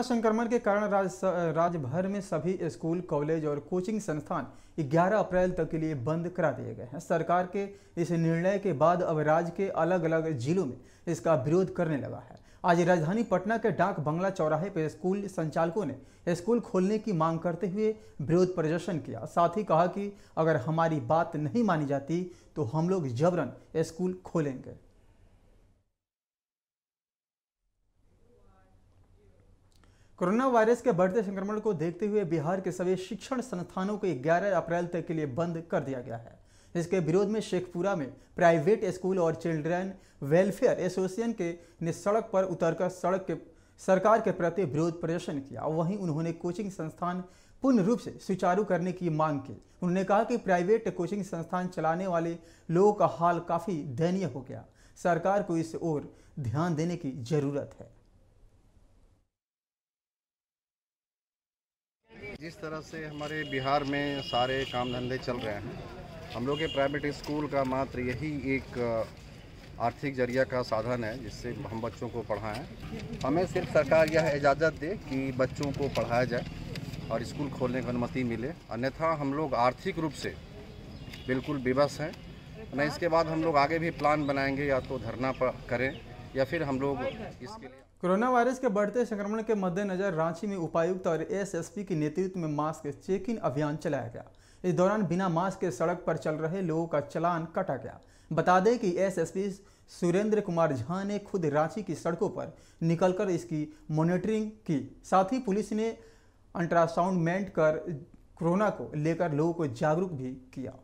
corona संक्रमण के कारण राज्य राज भर में सभी स्कूल कॉलेज और कोचिंग संस्थान 11 अप्रैल तक के लिए बंद करा दिए गए हैं सरकार के इस निर्णय के बाद अब राज्य के अलग अलग जिलों में इसका विरोध करने लगा है आज राजधानी पटना के डाक बंगला चौराहे पर स्कूल संचालकों ने स्कूल खोलने की मांग करते हुए विरोध प्रदर्शन किया साथ ही कहा कि अगर हमारी बात नहीं मानी जाती तो हम लोग जबरन स्कूल खोलेंगे कोरोना वायरस के बढ़ते संक्रमण को देखते हुए बिहार के सभी शिक्षण संस्थानों को 11 अप्रैल तक के लिए बंद कर दिया गया है इसके विरोध में शेखपुरा में प्राइवेट स्कूल और चिल्ड्रन वेलफेयर एसोसिएशन के ने सड़क पर उतरकर सड़क के सरकार के प्रति विरोध प्रदर्शन किया वहीं उन्होंने कोचिंग संस्थान पूर्ण रूप से सुचारू करने की मांग की उन्होंने कहा कि प्राइवेट कोचिंग संस्थान चलाने वाले लोगों का हाल काफ़ी दयनीय हो गया सरकार को इस ओर ध्यान देने की जरूरत है जिस तरह से हमारे बिहार में सारे काम धंधे चल रहे हैं हम लोग के प्राइवेट स्कूल का मात्र यही एक आर्थिक जरिया का साधन है जिससे हम बच्चों को पढ़ाएं हमें सिर्फ सरकार यह इजाज़त दे कि बच्चों को पढ़ाया जाए और स्कूल खोलने की अनुमति मिले अन्यथा हम लोग आर्थिक रूप से बिल्कुल विवश हैं न इसके बाद हम लोग आगे भी प्लान बनाएंगे या तो धरना करें या फिर हम लोग इसके लिए कोरोना वायरस के बढ़ते संक्रमण के मद्देनजर रांची में उपायुक्त और एसएसपी के नेतृत्व में मास्क चेक इन अभियान चलाया गया इस दौरान बिना मास्क के सड़क पर चल रहे लोगों का चलान कटा गया बता दें कि एसएसपी सुरेंद्र कुमार झा ने खुद रांची की सड़कों पर निकलकर इसकी मॉनिटरिंग की साथ ही पुलिस ने अल्ट्रासाउंड मेंट कर कोरोना को लेकर लोगों को जागरूक भी किया